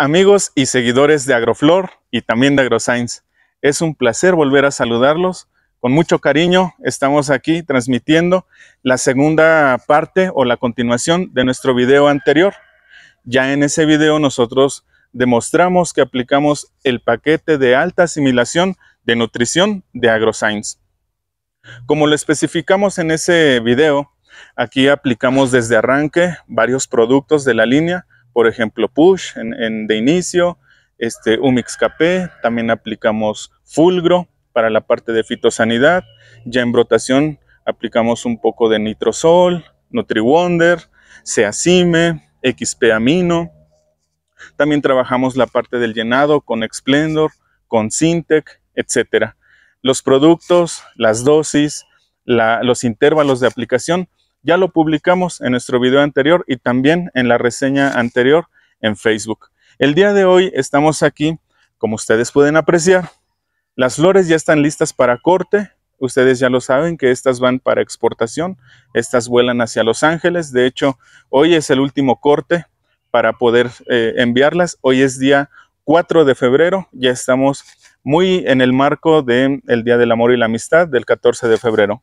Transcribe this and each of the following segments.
Amigos y seguidores de Agroflor y también de AgroScience, es un placer volver a saludarlos. Con mucho cariño estamos aquí transmitiendo la segunda parte o la continuación de nuestro video anterior. Ya en ese video nosotros demostramos que aplicamos el paquete de alta asimilación de nutrición de AgroScience. Como lo especificamos en ese video, aquí aplicamos desde arranque varios productos de la línea por ejemplo, push en, de inicio, este, un también aplicamos fulgro para la parte de fitosanidad, ya en brotación aplicamos un poco de nitrosol, NutriWonder, Seacime, XP Amino. También trabajamos la parte del llenado con Explendor, con sintec etc. Los productos, las dosis, los intervalos de aplicación ya lo publicamos en nuestro video anterior y también en la reseña anterior en Facebook. El día de hoy estamos aquí, como ustedes pueden apreciar. Las flores ya están listas para corte. Ustedes ya lo saben que estas van para exportación. Estas vuelan hacia Los Ángeles. De hecho, hoy es el último corte para poder eh, enviarlas. Hoy es día 4 de febrero. Ya estamos muy en el marco del el Día del Amor y la Amistad del 14 de febrero.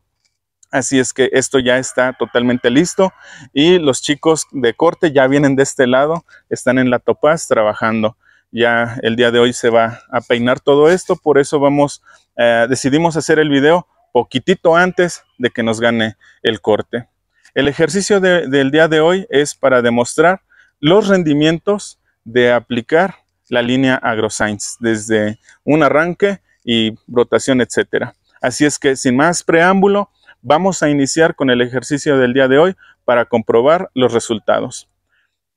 Así es que esto ya está totalmente listo y los chicos de corte ya vienen de este lado, están en la topaz trabajando. Ya el día de hoy se va a peinar todo esto, por eso vamos, eh, decidimos hacer el video poquitito antes de que nos gane el corte. El ejercicio del día de hoy es para demostrar los rendimientos de aplicar la línea AgroScience desde un arranque y rotación, etcétera. Así es que sin más preámbulo, Vamos a iniciar con el ejercicio del día de hoy para comprobar los resultados.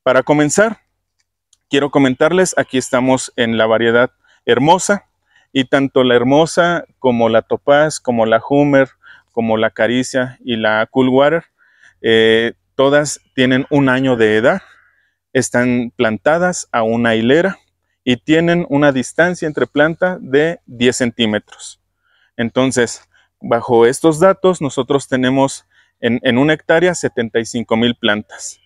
Para comenzar, quiero comentarles, aquí estamos en la variedad hermosa y tanto la hermosa como la topaz, como la hummer, como la caricia y la cool water, eh, todas tienen un año de edad, están plantadas a una hilera y tienen una distancia entre planta de 10 centímetros. Entonces, bajo estos datos nosotros tenemos en, una hectárea 75 mil plantas.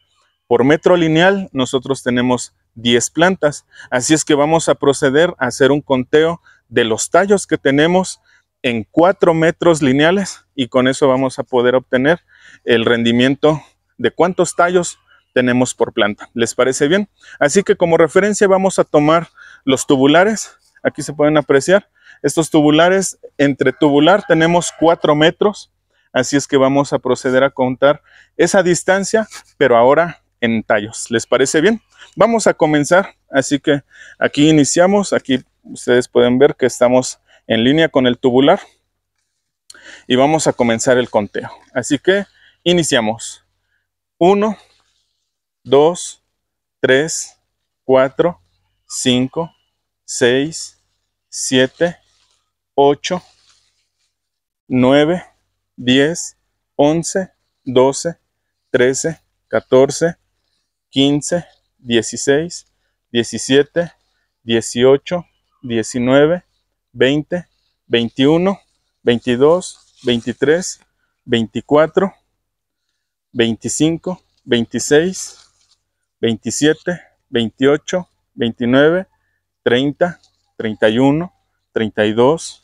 Por metro lineal nosotros tenemos 10 plantas. Así es que vamos a proceder a hacer un conteo de los tallos que tenemos en 4 metros lineales y con eso vamos a poder obtener el rendimiento de cuántos tallos tenemos por planta. ¿Les parece bien? Así que como referencia vamos a tomar los tubulares. Aquí se pueden apreciar estos tubulares, entre tubular tenemos 4 metros, así es que vamos a proceder a contar esa distancia, pero ahora en tallos. ¿Les parece bien? Vamos a comenzar, así que aquí iniciamos, aquí ustedes pueden ver que estamos en línea con el tubular y vamos a comenzar el conteo. Así que iniciamos. 1, 2, 3, 4, 5, 6, 7, 8, 9, 10, 11, 12, 13, 14, 15, 16, 17, 18, 19, 20, 21, 22, 23, 24, 25, 26, 27, 28, 29, 30, 31, 32,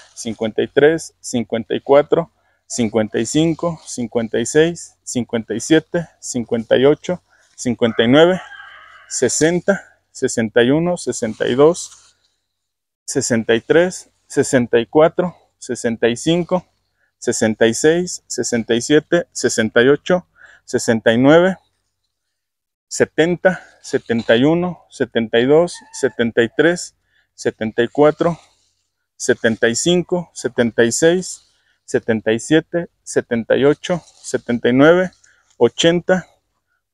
53, 54, 55, 56, 57, 58, 59, 60, 61, 62, 63, 64, 65, 66, 67, 68, 69, 70, 71, 72, 73, 74, 75, 76, 77, 78, 79, 80,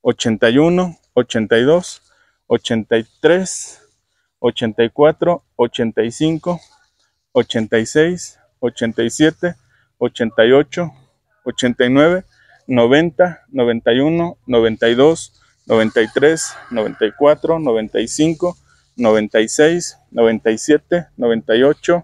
81, 82, 83, 84, 85, 86, 87, 88, 89, 90, 91, 92, 93, 94, 95, 96, 97, 98,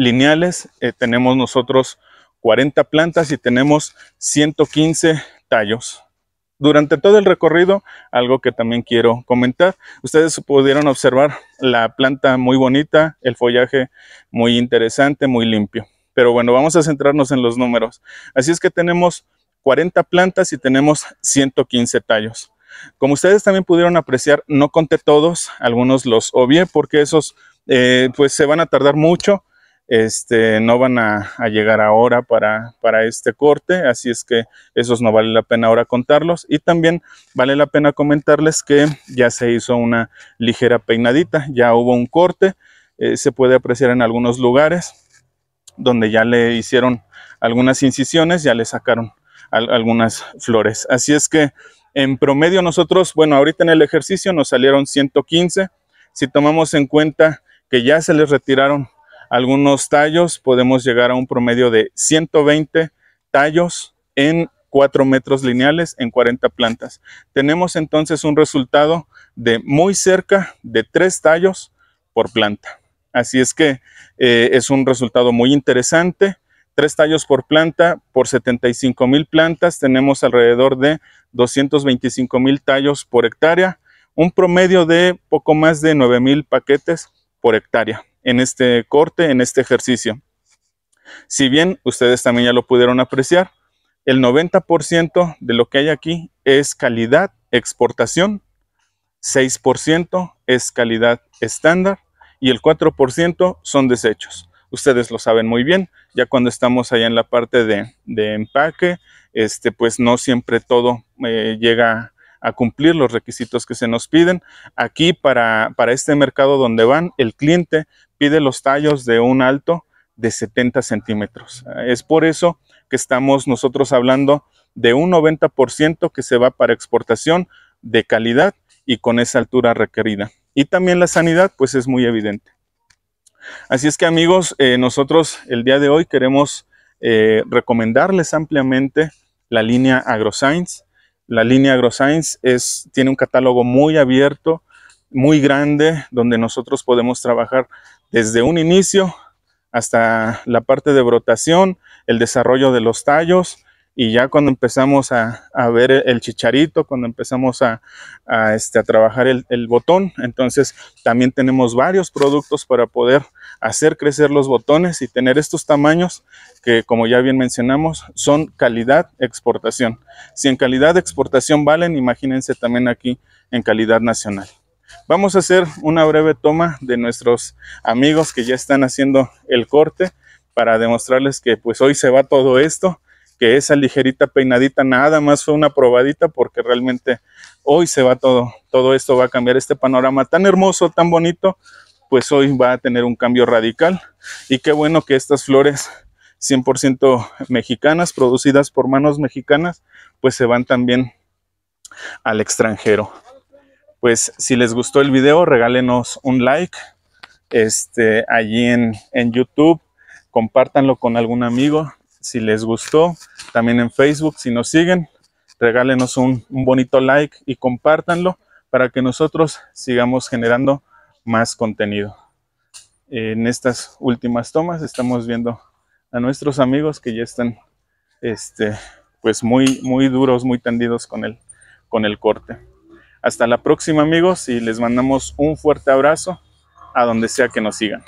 lineales. Eh, tenemos nosotros 40 plantas y tenemos 115 tallos. Durante todo el recorrido, algo que también quiero comentar, ustedes pudieron observar la planta muy bonita, el follaje muy interesante, muy limpio. Pero bueno, vamos a centrarnos en los números. Así es que tenemos 40 plantas y tenemos 115 tallos. Como ustedes también pudieron apreciar, no conté todos, algunos los obvié porque esos eh, pues se van a tardar mucho este, no van a, llegar ahora para, para, este corte, así es que esos no vale la pena ahora contarlos. Y también vale la pena comentarles que ya se hizo una ligera peinadita, ya hubo un corte, eh, se puede apreciar en algunos lugares donde ya le hicieron algunas incisiones, ya le sacaron algunas flores. Así es que en promedio nosotros, bueno, ahorita en el ejercicio nos salieron 115, si tomamos en cuenta que ya se les retiraron algunos tallos, podemos llegar a un promedio de 120 tallos en 4 metros lineales en 40 plantas. Tenemos entonces un resultado de muy cerca de 3 tallos por planta. Así es que eh, es un resultado muy interesante. 3 tallos por planta, por 75 mil plantas, tenemos alrededor de 225 mil tallos por hectárea, un promedio de poco más de 9 mil paquetes por hectárea en este corte, en este ejercicio. Si bien ustedes también ya lo pudieron apreciar, el 90% de lo que hay aquí es calidad exportación, 6% es calidad estándar y el 4% son desechos. Ustedes lo saben muy bien, ya cuando estamos allá en la parte de, de empaque, este, pues no siempre todo eh, llega a cumplir los requisitos que se nos piden. Aquí para, para este mercado donde van, el cliente pide los tallos de un alto de 70 centímetros. Es por eso que estamos nosotros hablando de un 90% que se va para exportación de calidad y con esa altura requerida. Y también la sanidad, pues es muy evidente. Así es que amigos, eh, nosotros el día de hoy queremos eh, recomendarles ampliamente la línea AgroScience. La línea AgroScience tiene un catálogo muy abierto, muy grande, donde nosotros podemos trabajar desde un inicio hasta la parte de brotación, el desarrollo de los tallos y ya cuando empezamos a, ver el chicharito, cuando empezamos a, este, trabajar el, botón, entonces también tenemos varios productos para poder hacer crecer los botones y tener estos tamaños que como ya bien mencionamos son calidad exportación. Si en calidad exportación valen, imagínense también aquí en calidad nacional. Vamos a hacer una breve toma de nuestros amigos que ya están haciendo el corte para demostrarles que pues hoy se va todo esto, que esa ligerita peinadita nada más fue una probadita porque realmente hoy se va todo, todo esto va a cambiar este panorama tan hermoso, tan bonito, pues hoy va a tener un cambio radical y qué bueno que estas flores 100% mexicanas, producidas por manos mexicanas, pues se van también al extranjero pues si les gustó el video, regálenos un like este, allí en, YouTube, compártanlo con algún amigo si les gustó, también en Facebook, si nos siguen, regálenos un, bonito like y compártanlo para que nosotros sigamos generando más contenido. En estas últimas tomas estamos viendo a nuestros amigos que ya están este, pues muy, muy duros, muy tendidos con el, con el corte. Hasta la próxima amigos y les mandamos un fuerte abrazo a donde sea que nos sigan.